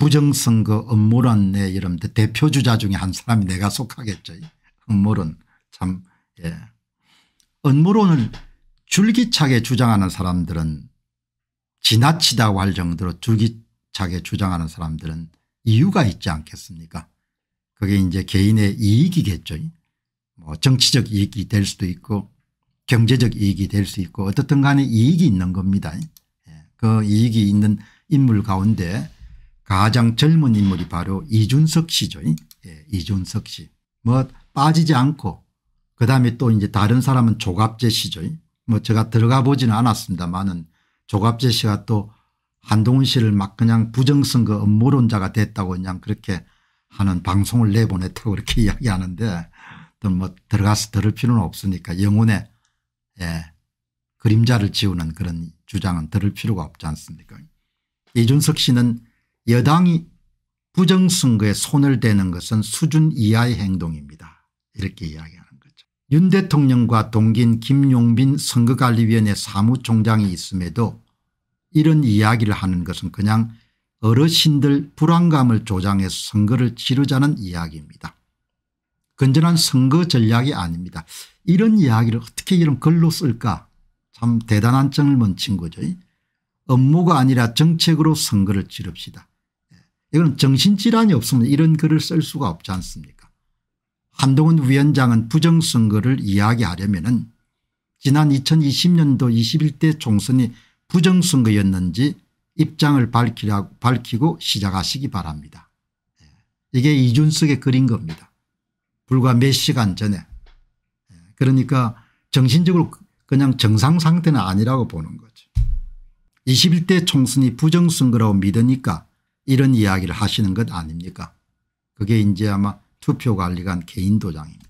부정선거 음모론의 이런 대표주자 중에 한 사람이 내가 속하겠죠. 음모론 참 예. 음모론을 줄기차게 주장하는 사람들은 지나치다고 할 정도로 줄기차게 주장하는 사람들은 이유가 있지 않겠습니까 그게 이제 개인의 이익이겠죠. 뭐 정치적 이익이 될 수도 있고 경제적 이익이 될 수 있고 어떻든 간에 이익이 있는 겁니다. 예. 그 이익이 있는 인물 가운데 가장 젊은 인물이 바로 이준석 씨죠. 예, 이준석 씨. 뭐 빠지지 않고 그다음에 또 이제 다른 사람은 조갑재 씨죠. 뭐 제가 들어가 보지는 않았습니다만은 조갑재 씨가 또 한동훈 씨를 막 그냥 부정선거 음모론자가 됐다고 그냥 그렇게 하는 방송을 내보냈다고 그렇게 이야기하는데 또 뭐 들어가서 들을 필요는 없으니까 영혼의 예, 그림자를 지우는 그런 주장은 들을 필요가 없지 않습니까 이준석 씨는 여당이 부정선거에 손을 대는 것은 수준 이하의 행동입니다. 이렇게 이야기합니다. 윤 대통령과 동긴 김용빈 선거관리위원회 사무총장이 있음에도 이런 이야기를 하는 것은 그냥 어르신들 불안감을 조장해서 선거를 치르자는 이야기입니다. 건전한 선거 전략이 아닙니다. 이런 이야기를 어떻게 이런 글로 쓸까 참 대단한 정을 먼 친구죠. 업무가 아니라 정책으로 선거를 치릅시다. 이건 정신질환이 없으면 이런 글을 쓸 수가 없지 않습니까 한동훈 위원장은 부정선거를 이야기하려면 은 지난 2020년도 21대 총선이 부정선거였는지 입장을 밝히라고 밝히고 시작하시기 바랍니다. 예. 이게 이준석의 글인 겁니다. 불과 몇 시간 전에 예. 그러니까 정신적으로 그냥 정상 상태는 아니라고 보는 거죠. 21대 총선이 부정선거라고 믿으니까 이런 이야기를 하시는 것 아닙니까 그게 이제 아마 투표관리관 개인도장입니다.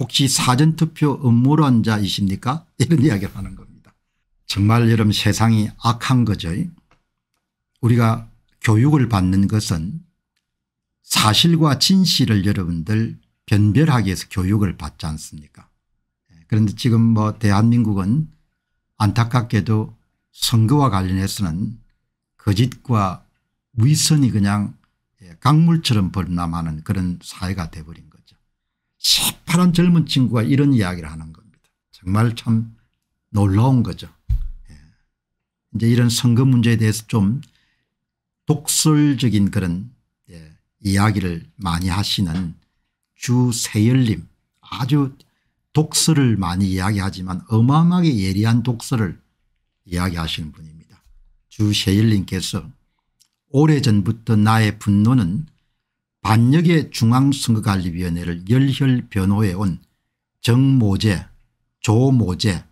혹시 사전투표 음모론자이십니까 이런 이야기를 하는 겁니다. 정말 여러분 세상이 악한 거죠. 우리가 교육을 받는 것은 사실과 진실을 여러분들 변별하기 위해서 교육을 받지 않습니까 그런데 지금 뭐 대한민국은 안타깝게도 선거와 관련해서는 거짓과 위선이 그냥 예, 강물처럼 범람하는 그런 사회가 돼버린 거죠. 시파란 젊은 친구가 이런 이야기를 하는 겁니다. 정말 참 놀라운 거죠. 예. 이제 이런 선거 문제에 대해서 좀 독설적인 그런 예. 이야기를 많이 하시는 주세열님 아주 독설을 많이 이야기하지만 어마어마하게 예리한 독설을 이야기하시는 분입니다. 주세열님께서 오래전부터 나의 분노는 반역의 중앙선거관리위원회를 열혈 변호해 온 정모재 조모재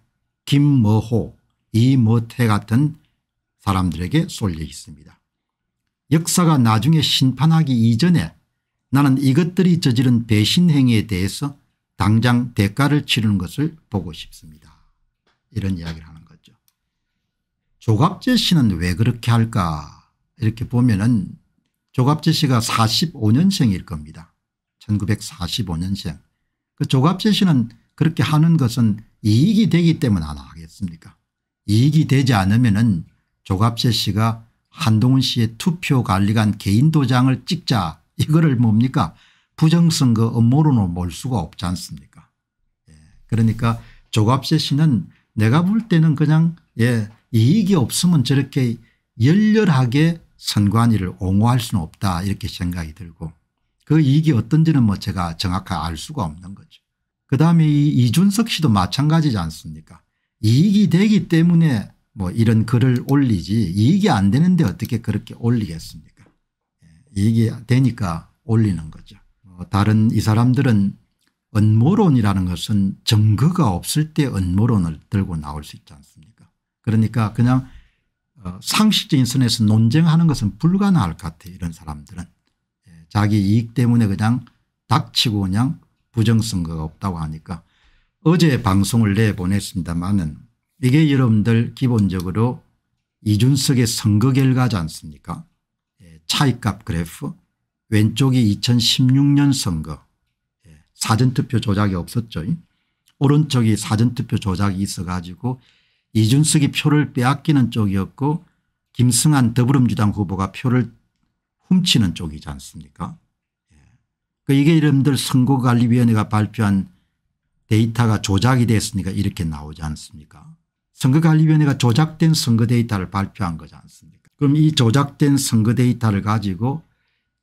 김머호 이머태 같은 사람들에게 쏠려 있습니다. 역사가 나중에 심판하기 이전에 나는 이것들이 저지른 배신행위에 대해서 당장 대가를 치르는 것을 보고 싶습니다. 이런 이야기를 하는 거죠. 조갑재 씨는 왜 그렇게 할까 이렇게 보면은 조갑재 씨가 45년생일 겁니다. 1945년생. 그 조갑재 씨는 그렇게 하는 것은 이익이 되기 때문 에안 하겠습니까 이익이 되지 않으면은 조갑재 씨가 한동훈 씨의 투표 관리관 개인 도장을 찍자 이거를 뭡니까 부정선거 업무로는 몰 수가 없지 않습니까 예. 그러니까 조갑재 씨는 내가 볼 때는 그냥 예 이익이 없으면 저렇게 열렬하게 선관위를 옹호할 수는 없다 이렇게 생각이 들고 그 이익이 어떤지는 뭐 제가 정확하게 알 수가 없는 거죠. 그다음에 이 이준석 씨도 마찬가지지 않습니까 이익이 되기 때문에 뭐 이런 글을 올리지 이익이 안 되는데 어떻게 그렇게 올리겠습니까 예, 이익이 되니까 올리는 거죠. 뭐 다른 이 사람들은 언모론이라는 것은 증거가 없을 때 언모론을 들고 나올 수 있지 않습니까 그러니까 그냥 어, 상식적인 선에서 논쟁하는 것은 불가능할 것 같아요. 이런 사람들은. 예, 자기 이익 때문에 그냥 닥치고 그냥 부정선거가 없다고 하니까 어제 방송을 내보냈습니다마는 이게 여러분들 기본적으로 이준석의 선거 결과지 않습니까 예, 차익값 그래프 왼쪽이 2016년 선거 예, 사전투표 조작이 없었죠. 오른쪽이 사전투표 조작이 있어 가지고 이준석이 표를 빼앗기는 쪽이었고 김승한 더불어민주당 후보가 표를 훔치는 쪽이지 않습니까 예. 그 이게 이름들 선거관리위원회가 발표한 데이터가 조작이 됐으니까 이렇게 나오지 않습니까 선거관리위원회가 조작된 선거 데이터를 발표한 거지 않습니까 그럼 이 조작된 선거 데이터를 가지고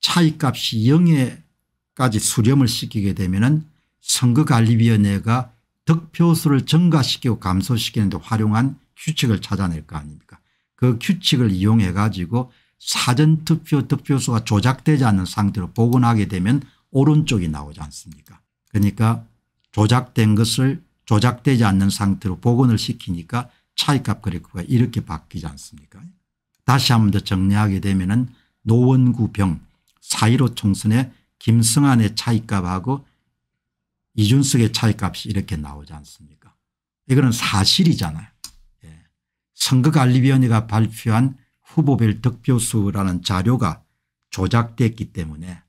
차이값이 0에까지 수렴을 시키게 되면 은 선거관리위원회가 득표수를 증가시키고 감소시키는데 활용한 규칙을 찾아낼 거 아닙니까 그 규칙을 이용해 가지고 사전투표 득표수가 조작되지 않는 상태로 복원하게 되면 오른쪽이 나오지 않습니까 그러니까 조작된 것을 조작되지 않는 상태로 복원을 시키니까 차익값 그래프가 이렇게 바뀌지 않습니까 다시 한 번 더 정리하게 되면 은 노원구 병 4.15 총선에 김승환의 차익값하고 이준석의 차이값이 이렇게 나오지 않습니까 이거는 사실이잖아요. 예. 선거관리위원회가 발표한 후보별 득표수라는 자료가 조작됐기 때문에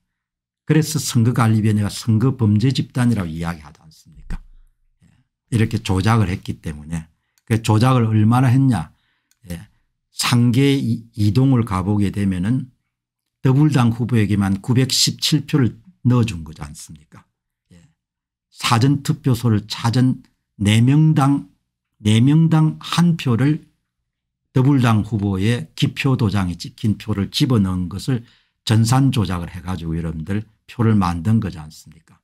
그래서 선거관리위원회가 선거범죄 집단이라고 이야기하지 않습니까 예. 이렇게 조작을 했기 때문에 그 조작을 얼마나 했냐 예. 상계 이동을 가보게 되면 은 더불당 후보에게만 917표를 넣어준 거지 않습니까 사전투표소를 찾은 4명당 4명당 한 표를 더불당 후보의 기표 도장이 찍힌 표를 집어넣은 것을 전산 조작을 해가지고 여러분들 표를 만든 거지 않습니까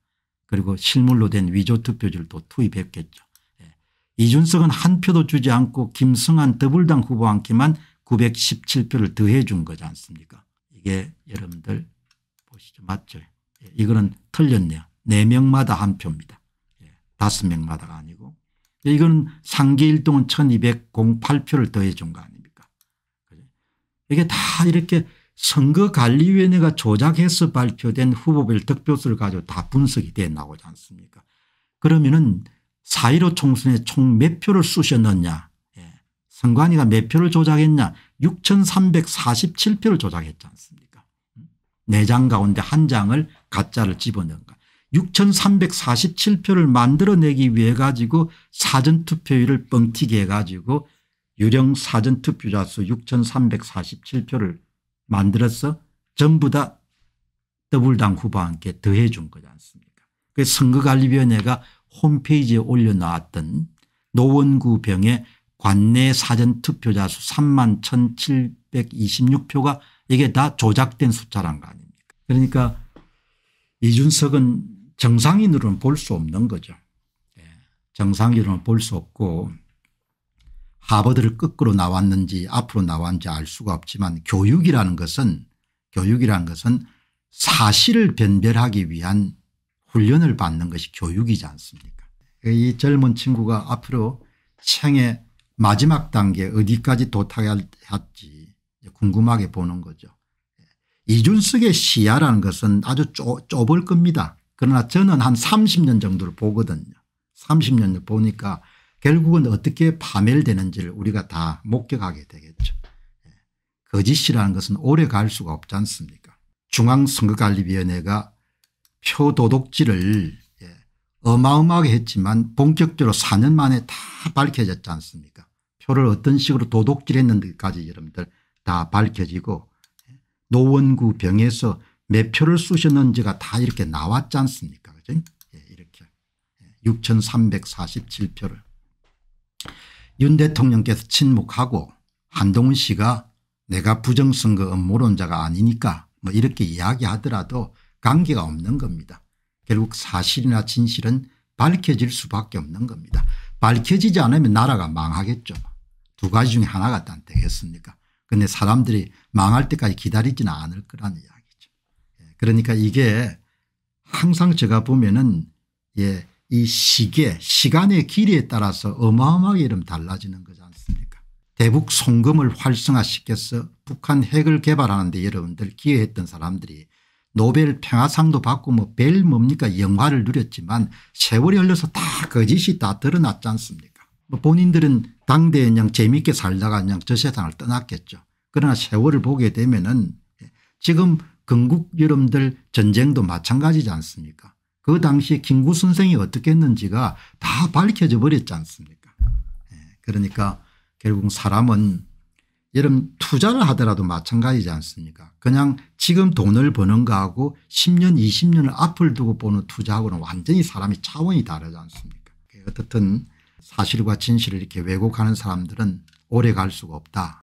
그리고 실물로 된 위조 투표지도 투입했겠죠. 예. 이준석은 한 표도 주지 않고 김승환 더불당 후보 한께만 917표를 더해 준 거지 않습니까 이게 여러분들 보시죠. 맞죠. 예. 이거는 틀렸네요. 4명마다 한 표입니다. 예, 다 명마다가 아니고 이건 상계 일동은 1208표를 더해 준거 아닙니까 이게 다 이렇게 선거관리위원회가 조작해서 발표된 후보별 득표수를 가지고 다 분석이 돼 나오지 않습니까 그러면은 4.15 총선에 총 몇 표를 쑤셨느냐 예, 선관위가 몇 표를 조작했냐 6347표를 조작했지 않습니까 4장 음? 가운데 한 장을 가짜를 집어넣은 거 6,347표를 만들어내기 위해 가지고 사전투표율을 뻥튀기 해가지고 유령 사전투표자 수 6,347표를 만들어서 전부 다 더블당 후보와 함께 더해 준 거지 않습니까 그 선거관리위원회가 홈페이지에 올려놨던 노원구 병의 관내 사전투표자 수 3만 1,726표가 이게 다 조작된 숫자란 거 아닙니까 그러니까 이준석은 정상인으로는 볼 수 없는 거죠. 예, 정상인으로는 볼 수 없고 하버드를 거꾸로 나왔는지 앞으로 나왔는지 알 수가 없지만 교육이라는 것은 교육이라는 것은 사실을 변별하기 위한 훈련을 받는 것이 교육이지 않습니까 이 젊은 친구가 앞으로 생애 마지막 단계 어디까지 도착할지 궁금하게 보는 거죠. 예, 이준석의 시야라는 것은 아주 좁, 좁을 겁니다. 그러나 저는 한 30년 정도를 보거든요. 30년 보니까 결국은 어떻게 파멸되는지를 우리가 다 목격하게 되겠죠. 예. 거짓이라는 것은 오래 갈 수가 없지 않습니까 중앙선거관리위원회가 표 도둑질을 예, 어마어마하게 했지만 본격적으로 4년 만에 다 밝혀졌지 않습니까 표를 어떤 식으로 도둑질했는지까지 여러분들 다 밝혀지고 예, 노원구 병에서 몇 표를 쑤셨는지가 다 이렇게 나왔지 않습니까 그죠 예, 이렇게 6347표를 예, 윤 대통령께서 침묵하고 한동훈 씨가 내가 부정선거 음모론자가 아니니까 뭐 이렇게 이야기하더라도 관계가 없는 겁니다. 결국 사실이나 진실은 밝혀질 수밖에 없는 겁니다. 밝혀지지 않으면 나라가 망하겠죠. 두 가지 중에 하나가 안 되겠습니까 그런데 사람들이 망할 때까지 기다리지는 않을 거란 이야 그러니까 이게 항상 제가 보면은 예, 이 시계 시간의 길이에 따라서 어마어마하게 이름 달라지는 거지 않습니까 대북 송금을 활성화시켜서 북한 핵을 개발하는데 여러분들 기여했던 사람들이 노벨 평화상도 받고 뭐 벨 뭡니까 영화를 누렸지만 세월이 흘러서 다 거짓이 다 드러났지 않습니까 뭐 본인들은 당대에 그냥 재미있게 살다가 그냥 저 세상을 떠났겠죠. 그러나 세월을 보게 되면 은 예, 지금 건국 여러분들 전쟁도 마찬가지지 않습니까 그 당시에 김구 선생이 어떻게 했는지가 다 밝혀져 버렸지 않습니까 예, 그러니까 결국 사람은 여러분 투자를 하더라도 마찬가지지 않습니까 그냥 지금 돈을 버는 거하고 10년 20년을 앞을 두고 보는 투자하고는 완전히 사람이 차원이 다르지 않습니까 예, 어떻든 사실과 진실을 이렇게 왜곡하는 사람들은 오래 갈 수가 없다